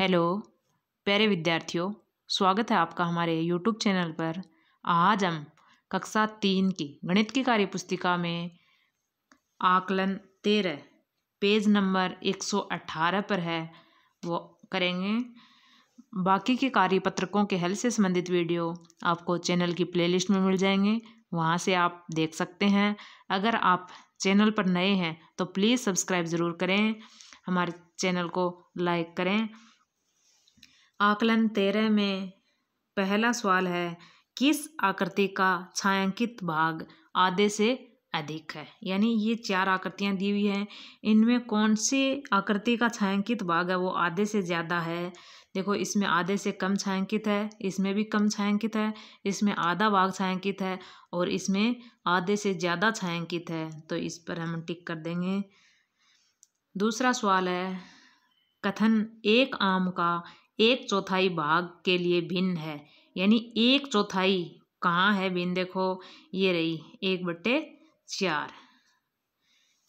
hello प्यारे विद्यार्थियों स्वागत है आपका हमारे यूट्यूब चैनल पर आज हम कक्षा तीन की गणित की कार्य पुस्तिका में आकलन तेरह पेज नंबर एक सौ अट्ठारह पर है वो करेंगे बाकी के कार्य पत्रकों के हल से संबंधित वीडियो आपको चैनल की प्लेलिस्ट में मिल जाएंगे वहाँ से आप देख सकते हैं अगर आप चैनल पर नए हैं तो प्लीज़ सब्सक्राइब ज़रूर करें हमारे चैनल को लाइक करें आकलन तेरह में पहला सवाल है किस आकृति का छायांकित भाग आधे से अधिक है यानी ये चार आकृतियाँ दी हुई हैं इनमें कौन सी आकृति का छायांकित भाग है वो आधे से ज़्यादा है देखो इसमें आधे से कम छायांकित है इसमें भी कम छायांकित है इसमें आधा भाग छायांकित है और इसमें आधे से ज़्यादा छायांकित है तो इस पर हम टिक कर देंगे दूसरा सवाल है कथन एक आम का एक चौथाई भाग के लिए भिन्न है यानी एक चौथाई कहाँ है भिन्न देखो ये रही एक बट्टे चार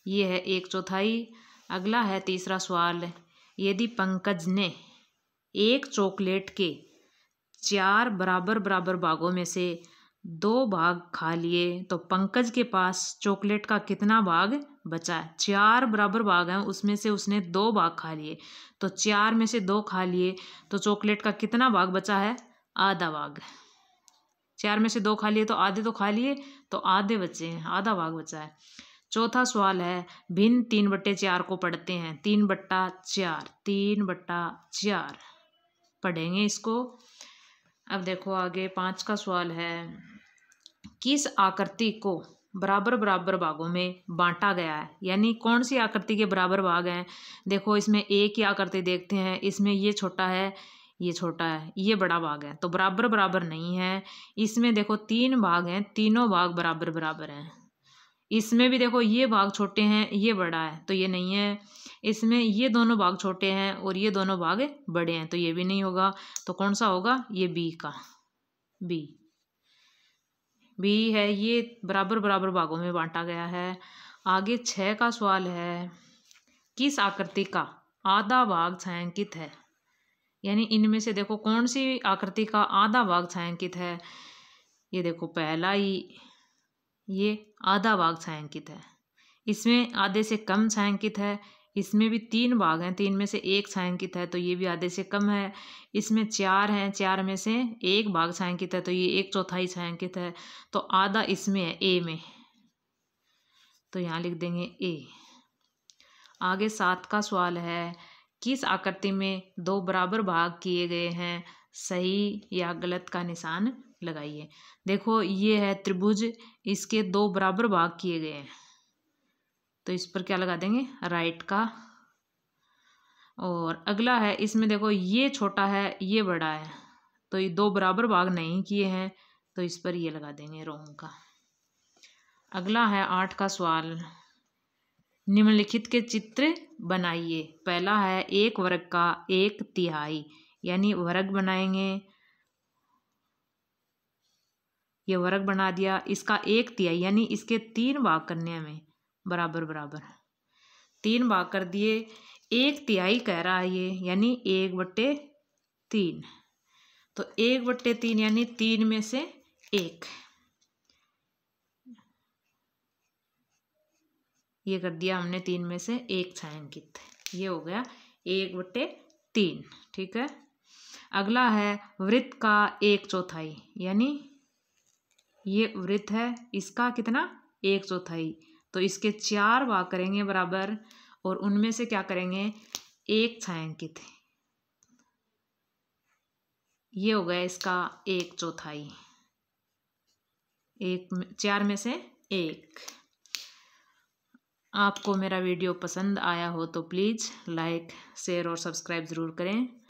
ये है एक चौथाई अगला है तीसरा सवाल यदि पंकज ने एक चॉकलेट के चार बराबर बराबर भागों में से दो भाग खा लिए तो पंकज के पास चॉकलेट का कितना भाग बचा है चार बराबर भाग हैं उसमें से उसने दो भाग खा लिए तो चार में से दो खा लिए तो चॉकलेट का कितना भाग बचा है आधा भाग चार में से दो खा लिए तो आधे तो खा लिए तो आधे बचे हैं आधा भाग बचा है चौथा सवाल है भिन्न तीन बट्टे चार को पढ़ते हैं तीन बट्टा चार तीन बट्टा चार पढ़ेंगे इसको अब देखो आगे पाँच का सवाल है किस आकृति को बराबर बराबर भागों में बांटा गया है यानी कौन सी आकृति के बराबर भाग हैं देखो इसमें ए की आकृति देखते हैं इसमें ये छोटा है ये छोटा है ये बड़ा भाग है तो बराबर बराबर नहीं है इसमें देखो तीन भाग हैं तीनों भाग बराबर बराबर हैं इसमें भी देखो ये भाग छोटे हैं ये बड़ा है तो ये नहीं है इसमें ये दोनों भाग छोटे हैं और ये दोनों भाग बड़े हैं तो ये भी नहीं होगा तो कौन सा होगा ये बी का बी भी है ये बराबर बराबर भागों में बांटा गया है आगे छः का सवाल है किस आकृति का आधा भाग छायांकित है यानी इनमें से देखो कौन सी आकृति का आधा भाग छायांकित है ये देखो पहला ही ये आधा भाग छायांकित है इसमें आधे से कम छायांकित है इसमें भी तीन भाग हैं तीन में से एक छायांकित है तो ये भी आधे से कम है इसमें चार हैं चार में से एक भाग छायांकित है तो ये एक चौथाई छायांकित है तो आधा इसमें है ए में तो यहाँ लिख देंगे ए आगे सात का सवाल है किस आकृति में दो बराबर भाग किए गए हैं सही या गलत का निशान लगाइए देखो ये है त्रिभुज इसके दो बराबर भाग किए गए हैं तो इस पर क्या लगा देंगे राइट का और अगला है इसमें देखो ये छोटा है ये बड़ा है तो ये दो बराबर भाग नहीं किए हैं तो इस पर ये लगा देंगे रोंग का अगला है आठ का सवाल निम्नलिखित के चित्र बनाइए पहला है एक वर्ग का एक तिहाई यानी वर्ग बनाएंगे ये वर्ग बना दिया इसका एक तिहाई यानी इसके तीन भाग करने में बराबर बराबर तीन भाग कर दिए एक तिहाई कह रहा है ये यानी एक बट्टे तीन तो एक बट्टे तीन यानी तीन में से एक ये कर दिया हमने तीन में से एक छायांकित ये हो गया एक बट्टे तीन ठीक है अगला है वृत्त का एक चौथाई यानी ये वृत्त है इसका कितना एक चौथाई तो इसके चार भाग करेंगे बराबर और उनमें से क्या करेंगे एक छायांकित ये हो गया इसका एक चौथाई एक चार में से एक आपको मेरा वीडियो पसंद आया हो तो प्लीज़ लाइक शेयर और सब्सक्राइब ज़रूर करें